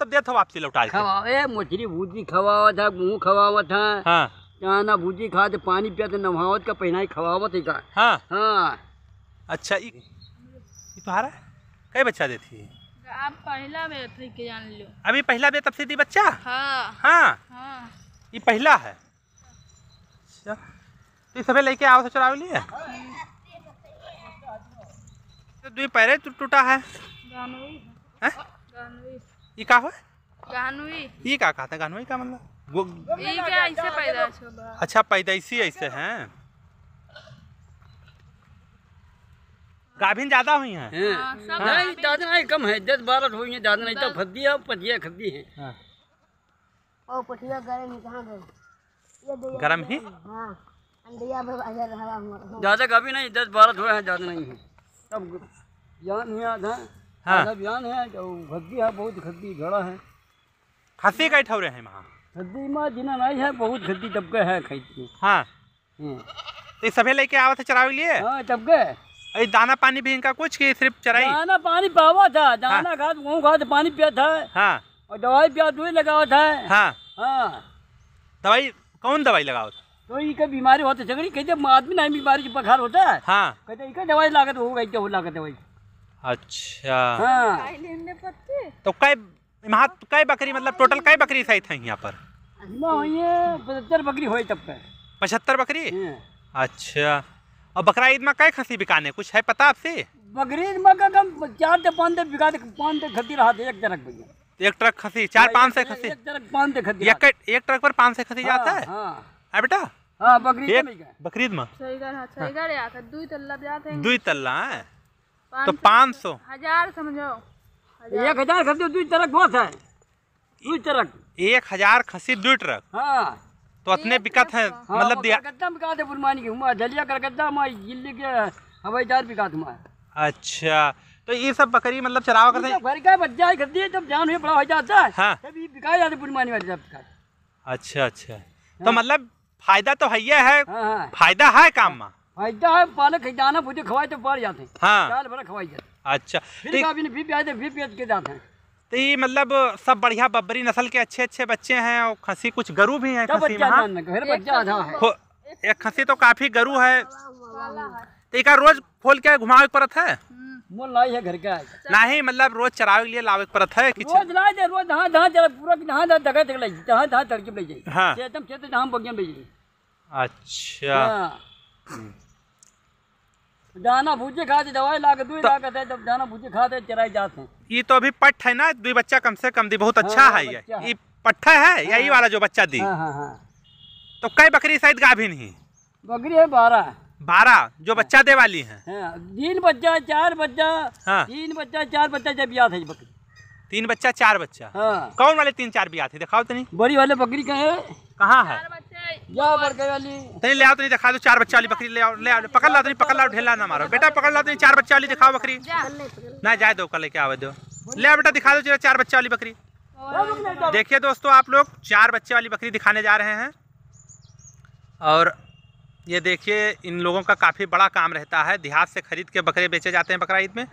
तब दे था वापसी लौटा खवावे मछली भूजी खवा था मुँह खवा था हाँ ना भूजी खाते पानी पिया नहावत का पहना खवावत ही का हाँ हाँ अच्छा तुम्हारा तो कई बच्चा देती है आप पहला बेथी के अभी पहला बे बच्चा हाँ हाँ, हाँ। पहला है अच्छा तो सभी लेके आओ से तो चढ़ाव लिए तो दुई पैरे टूटा है, है? हाँ? ई का हो गानुई ई का कहते गानुई का मतलब ई ऐसे अच्छा पैदाइशी ऐसे हैं गाभिन ज्यादा हुई हैं हाँ, हाँ। नहीं ज्यादा नहीं कम है दस बारह हुई हैं ज्यादा नहीं तो फद्दी है पदिया खद्दी है और हाँ। पटिया गर्म गए ही ज्यादा गाभी नहीं दस बारह हुए हैं ज्यादा नहीं है तब यहाँ आधा हाँ अभियान मतलब है जो खद्दी है बहुत घद्दी घड़ा है खासी का ठौरे है वहाँ घद्दी माँ जिना नहीं है बहुत घद्दी तबके है खेत तो। में हाँ ये हाँ। तो सभी लेके आवा था चरावे लिए हाँ तबके ये दाना पानी भी इनका कुछ की सिर्फ चराई दाना पानी पावा था हाँ। दाना खाद वो खाद पानी पिया था हाँ और दवाई पिया दवाई लगावा था हाँ हाँ दवाई कौन दवाई लगाओ था तो इनका बीमारी होता झगड़ी कहते आदमी नहीं बीमारी बुखार होता है हाँ कहते तो इनका दवाई लागत हो गई लागत दवाई अच्छा हाँ। तो कई वहाँ कई बकरी मतलब टोटल कई बकरी सही थे यहाँ पर हाँ, पचहत्तर बकरी हुई तब पे पचहत्तर बकरी हाँ। अच्छा और बकरा ईद में कई खसी बिकाने कुछ है पता आपसे बकरी कम चार से पाँच बिका पाँच खसी रहा था एक ट्रक भैया एक ट्रक खसी चार पाँच से खसी एक ट्रक पाँच से एक, ट्रक पर पाँच से खसी जाता है हाँ, हाँ। बेटा हाँ बकरीद बकरीद में सही घर हाँ सही घर आता दुई तल्ला जाते हैं दुई तल्ला है तो पाँच सौ हजार समझो एक हजार खसी दू ट्रक बहुत है दू ट्रक एक हजार खसी दू ट्रक हाँ तो अतने बिकत है मतलब हाँ, दिया कलकत्ता दिल्ली के हवाई जहाज बिकात हुआ अच्छा तो ये सब बकरी मतलब चराव करते हैं जब जान बड़ा हो जाता है हाँ। तब ये अच्छा अच्छा तो हाँ। मतलब फायदा तो है है हाँ, फायदा है काम में पाले खिदाना पूछे खवाए तो पड़ जाते हैं हाँ खवाई जाते अच्छा अभी भी प्याज भी प्याज के जाते हैं तो ये मतलब सब बढ़िया बब्बरी नस्ल के अच्छे अच्छे बच्चे हैं और खसी कुछ गरु भी हैं खसी में हाँ? एक खसी तो काफी गरु है तो एक रोज खोल के घुमावे परत है है घर का नहीं मतलब रोज चरावे के लिए लावे परत है कि रोज ला दे रोज हां हां पूरा हां हां दगा ले हां हां ले हां एकदम खेत बगिया ले अच्छा हाँ। दाना भूजे खाते दवाई लाके दुई तो- लाके दे जब दाना भूजे खाते चराई जाते हैं ये तो अभी पट है ना दुई बच्चा कम से कम दी बहुत हाँ, अच्छा, अच्छा है ये ये पट्ठा है या हाँ। ये वाला जो बच्चा दी हाँ, तो कई बकरी शायद गाभी नहीं बकरी है बारह बारह जो बच्चा दे वाली है तीन बच्चा चार बच्चा तीन बच्चा चार बच्चा जब याद है बकरी तीन बच्चा चार बच्चा कौन वाले तीन चार भी आते दिखाओ तो नहीं बड़ी वाले बकरी का है कहाँ है नहीं ले आओ तो नहीं दिखा दो चार बच्चे वाली बकरी ले आओ ले आओ पकड़ ला तो नहीं पकड़ ला ढेला ना मारो बेटा पकड़ ला तो नहीं चार बच्चे वाली दिखाओ बकरी ना जाए दो कल लेके दो ले आओ बेटा दिखा दो चार बच्चे वाली बकरी देखिए दोस्तों आप लोग चार बच्चे वाली बकरी दिखाने जा रहे हैं और ये देखिए इन लोगों का काफ़ी बड़ा काम रहता है देहात से खरीद के बकरे बेचे जाते हैं बकरा ईद में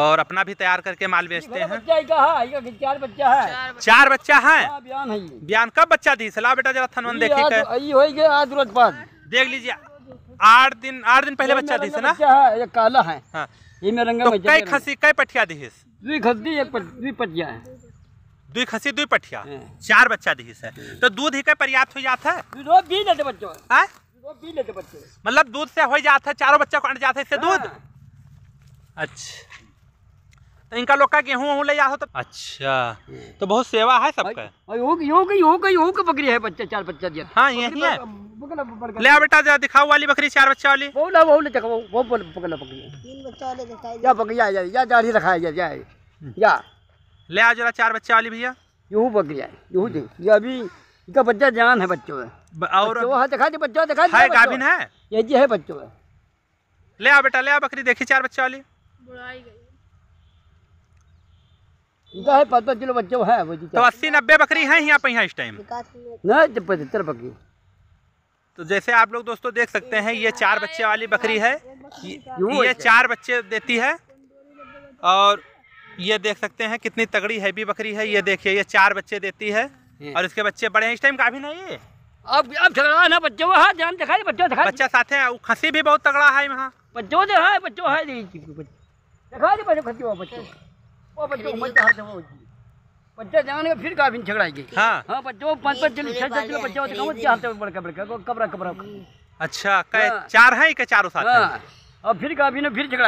और अपना भी तैयार करके माल बेचते हैं चार बच्चा है चार बच्चा है हाँ, बयान कब बच्चा दी सलाह बेटा जरा थनवन देखे आज रोज बाद देख लीजिए आठ दिन आठ दिन पहले बच्चा दी ना ये काला है हाँ। तो कई खसी कई पठिया दुई खसी एक दुई पटिया है खसी पठिया हाँ। चार बच्चा दीस है तो दूध ही का पर्याप्त हो जाता है लेते बच्चों पी लेते बच्चे मतलब दूध से हो जाता है चारों बच्चा को अंट जाता है इससे दूध अच्छा तो इनका लोग का गेहूं वहूँ ले जाओ तो अच्छा तो बहुत सेवा है सबका बकरी है बच्चा चार बच्चा दिया हाँ यही है ले बेटा दिखाओ वाली बकरी चार बच्चा वाली वो ला वो ले वो वो पकड़ा बकरी तीन बच्चा वाले दिखाई या बकरी या या दाढ़ी रखा है या या ले आ जरा चार बच्चा वाली भैया यहू बकरी है यहू दे ये अभी इनका बच्चा जान है बच्चों में और वो है हाँ, दिखा दे बच्चों दिखा दे गाभिन है ये जी है बच्चों में ले आ बेटा ले आ बकरी देखी चार बच्चा वाली बुढ़ाई गई इनका है पाँच है वो तो अस्सी नब्बे बकरी है यहाँ पे यहाँ इस टाइम नहीं बकरी तो जैसे आप लोग दोस्तों देख सकते हैं ये चार बच्चे वाली बकरी है ये चार बच्चे देती है और ये देख सकते हैं कितनी तगड़ी हैवी बकरी है ये देखिए ये चार बच्चे देती है और इसके बच्चे बड़े हैं इस टाइम काफी नहीं है अब अब झगड़ा ना बच्चों हाँ ध्यान दिखाई बच्चों दिखाई बच्चा साथ है वो खसी भी बहुत तगड़ा है वहाँ बच्चों है बच्चों है दिखाई दे बच्चों खसी बच्चों फिर हाँ हाँ बच्चों बड़का बड़का कबरा कबरा अच्छा कै हाँ। चार है चारों साथ हाँ, और फिर फिर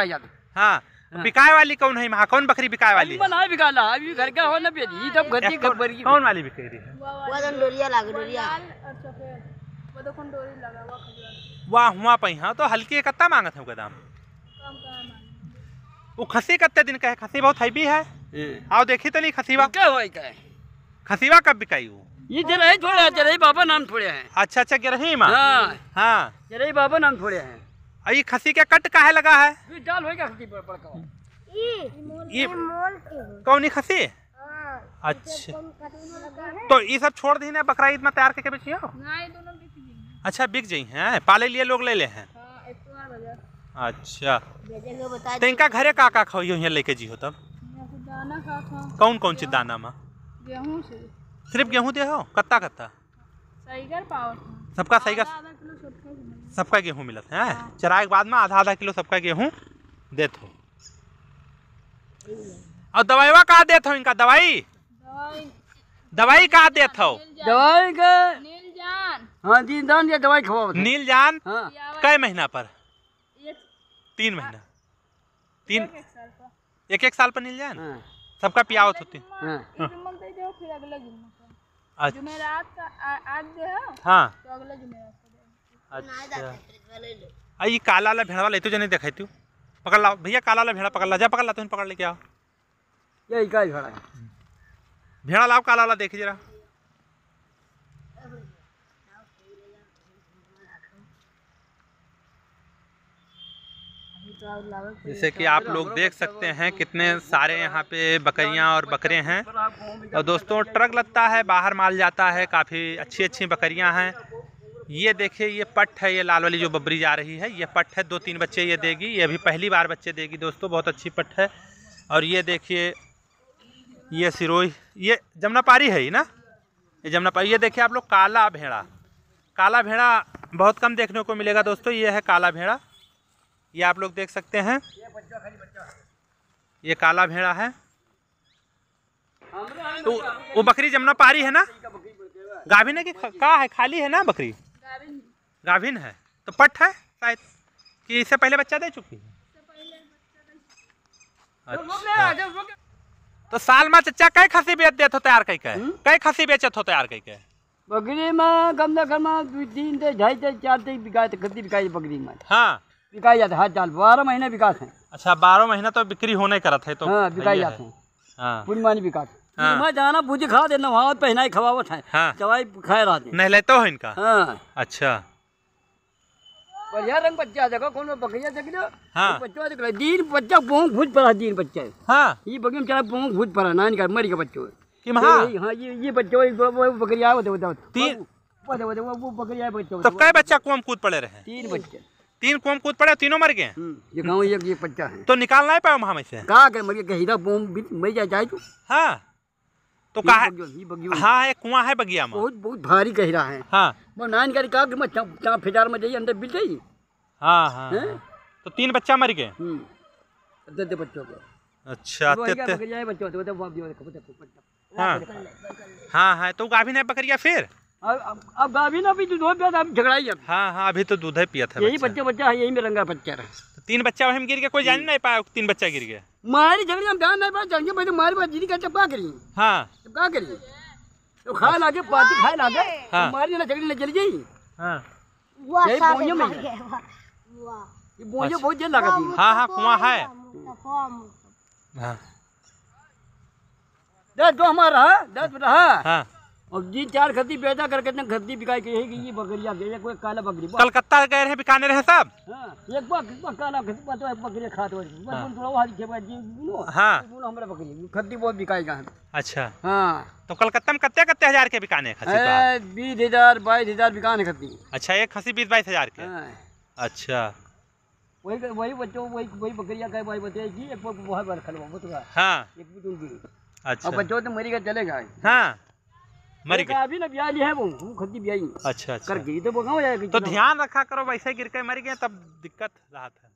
हाँ, हाँ। वाली कौन है वहाँ कौन बकरी बिकाय वाली बनाए अभी घर का हो ना तब घर की खबर की कौन वाली है तो डोरिया लाग डोरिया अच्छा, तो डोरी लगा हुआ हुआ पई हां तो हल्की कत्ता मांगत है दाम वो खसी कत्ते दिन का है खसी बहुत है भी है आओ देखी तो नहीं खसीवा क्या हुआ का खसीवा कब बिकाई वो ये जरा जरही थोड़ा ही बाबा नाम थोड़े हैं अच्छा अच्छा रही माँ हाँ जरा ही बाबा नाम थोड़े हैं और ये खसी का कट का है लगा है ये डाल होएगा खसी पर बड़का ये कौन ही खसी हाँ। अच्छा तो ये सब छोड़ दी ना बकरा ईद में तैयार करके बेचियो अच्छा बिक जाई हैं पाले लिए लोग ले ले हैं अच्छा तो इनका घरे का का खाओ यहाँ लेके जी हो तब कौन कौन सी दाना माँ गेहूँ सिर्फ गेहूँ दे हो कत्ता कत्ता सबका सही सबका गेहूँ मिलत है हाँ। चराए के बाद में आधा आधा किलो सबका गेहूँ देत हो और दवाई का देत हो इनका दवाई दवाई का देत हो दवाई के नील जान हाँ जी दान जान दवाई खवा नील जान कई हाँ। महीना पर तीन हाँ। महीना तीन एक एक साल पर मिल जाए ना हाँ। सबका पियावत तो होती हाँ। अच्छा। है तो अच्छा। काला वाला भेड़ वाला तो जो नहीं देखा तू पकड़ ला भैया काला वाला भेड़ा पकड़ ला जा पकड़ ला तुम पकड़ लेके आओ ये भेड़ा लाओ काला वाला देख जरा जैसे कि आप लोग देख सकते हैं कितने सारे यहाँ पे बकरियाँ और बकरे हैं और दोस्तों ट्रक लगता है बाहर माल जाता है काफ़ी अच्छी अच्छी बकरियाँ हैं ये देखिए ये पट है ये लाल वाली जो बबरी जा रही है ये पट्ट है दो तीन बच्चे ये देगी ये अभी पहली बार बच्चे देगी दोस्तों बहुत अच्छी पट्ट है और ये देखिए ये सिरोही ये जमुनापारी है ही ना ये जमुनापारी ये देखिए आप लोग काला भेड़ा काला भेड़ा बहुत कम देखने को मिलेगा दोस्तों ये है काला भेड़ा ये आप लोग देख सकते हैं ये काला भेड़ा है तो वो बकरी जमुना पारी है ना गाभिन है कि का है खाली है ना बकरी गाभिन है तो पट है शायद कि इससे पहले बच्चा दे चुकी है अच्छा। तो साल में चचा कई खसी बेच देते हो तैयार कई कह हम्म? कई खसी बेचत हो तैयार कई कह बकरी में कम से कम दू तीन ढाई दे चार दे बिकाए खसी बिकाई बकरी में हाँ बिकाई जाते हर साल बारह महीने विकास है अच्छा बारह महीना तो बिक्री होने करा थे तो हाँ, बिकाई जाते हैं हाँ। पूर्णिमा मानी विकास हाँ। जाना भूजी खा देना वहाँ पहनाई खवावत है दवाई हाँ। खाए रहते नहीं लेते हो इनका हाँ। अच्छा बढ़िया रंग बच्चा देखो कौन बकरिया देख लो हाँ। बच्चा देख लो दीन बच्चा पोंग भूत पड़ा दीन बच्चा हाँ। ये बगे में चला पोंग भूत पड़ा नानी का मरी का बच्चों हाँ ये ये बच्चों वो बकरिया वो बकरिया बच्चों तो कै बच्चा कुआं कूद पड़े रहे तीन बच्चे तीन कोम कूद पड़े तीनों मर गए हम्म, ये गांव एक ये पंचा है तो निकाल ना पाए वहां से कहा कर मर गया बम बोम मर जाए जाए तो हाँ तो का है हां एक कुआं है बगिया में बहुत बहुत भारी गहरा है हां मैं नान का कहा कि मैं चा फिजार में जाई अंदर बिल जाइए हां हां हाँ। तो तीन बच्चा मर गए हम्म दे दे बच्चों को अच्छा हाँ हाँ तो गाभिन है पकड़िया फिर अब अभी ना अभी तो दूध पिया था झगड़ा ही अब हाँ हाँ अभी तो दूध ही पिया था यही बच्चा बच्चा है यही मेरंगा रंगा बच्चा रहा तीन बच्चा वहीं गिर गया कोई जान नहीं पाया तीन बच्चा गिर गया मारी झगड़ी हम जान नहीं पाए जाएंगे पहले मारी पास जीनी का चप्पा करी हाँ चप्पा करी तो खा लागे पाती खा लागे तो हाँ। मारी ना झगड़ी ना चल गई हाँ यही बोझ में ये बोझ बहुत जल लगा थी हाँ हाँ कुआं है हाँ, हाँ। दस दो हमारा दस रहा हाँ और जी चार खद्दी पैदा करके इतने खद्दी बिकाई गई है कि ये बकरिया गई कोई काला बकरी कलकत्ता गए रहे बिकाने रहे सब हाँ, एक बार तो एक बार काला खद्दी पता है बकरी खात हो हाँ। जी के बाद खा हां हाँ हमरा बकरी खद्दी बहुत बिकाई गई अच्छा हां तो कलकत्ता में कत्ते कत्ते हजार के बिकाने तो बीस ए 20000 हजार बिकाने खद्दी अच्छा एक खसी 20 बाईस हजार के हाँ। अच्छा वही वही बच्चों वही वही बकरिया का भाई बताए की एक बहुत बार खलवा हां एक भी दूंगी अच्छा अब बच्चों तो मरी का चलेगा हां मर तो गई अभी ना ब्याह लिया है वो खुद अच्छा अच्छा कर गई तो बगाओ जाएगी तो ध्यान रखा करो वैसे गिर के मर गए तब दिक्कत रहा था